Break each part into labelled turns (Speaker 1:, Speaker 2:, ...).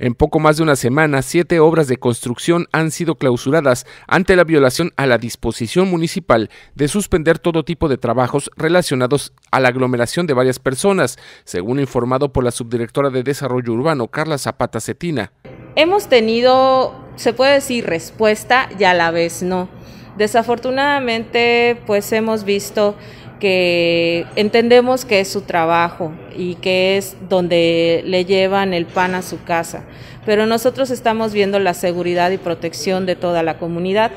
Speaker 1: En poco más de una semana, siete obras de construcción han sido clausuradas ante la violación a la disposición municipal de suspender todo tipo de trabajos relacionados a la aglomeración de varias personas, según informado por la subdirectora de Desarrollo Urbano, Carla Zapata Cetina.
Speaker 2: Hemos tenido, se puede decir, respuesta y a la vez no. Desafortunadamente, pues hemos visto que entendemos que es su trabajo y que es donde le llevan el pan a su casa, pero nosotros estamos viendo la seguridad y protección de toda la comunidad.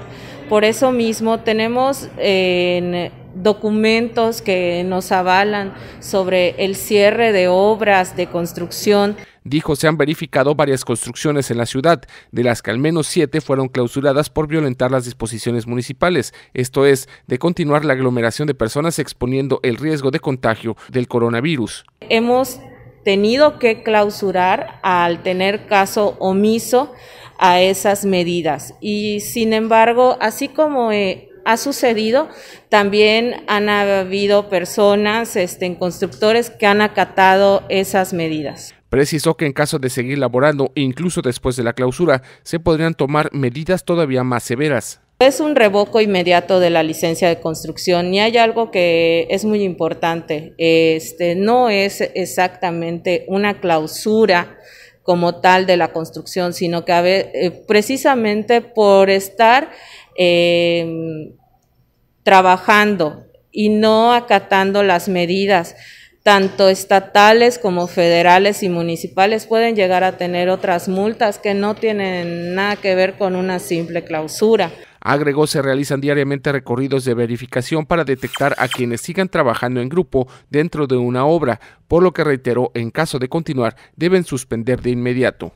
Speaker 2: Por eso mismo tenemos en documentos que nos avalan sobre el cierre de obras de construcción.
Speaker 1: Dijo se han verificado varias construcciones en la ciudad, de las que al menos siete fueron clausuradas por violentar las disposiciones municipales, esto es, de continuar la aglomeración de personas exponiendo el riesgo de contagio del coronavirus.
Speaker 2: Hemos tenido que clausurar al tener caso omiso a esas medidas y sin embargo, así como eh, ha sucedido. También han habido personas, este, constructores que han acatado esas medidas.
Speaker 1: Precisó que en caso de seguir laborando, incluso después de la clausura, se podrían tomar medidas todavía más severas.
Speaker 2: Es un revoco inmediato de la licencia de construcción y hay algo que es muy importante. Este, no es exactamente una clausura como tal de la construcción, sino que eh, precisamente por estar Em, trabajando y no acatando las medidas, tanto estatales como federales y municipales, pueden llegar a tener otras multas que no tienen nada que ver con una simple clausura.
Speaker 1: Agregó, se realizan diariamente recorridos de verificación para detectar a quienes sigan trabajando en grupo dentro de una obra, por lo que reiteró, en caso de continuar, deben suspender de inmediato.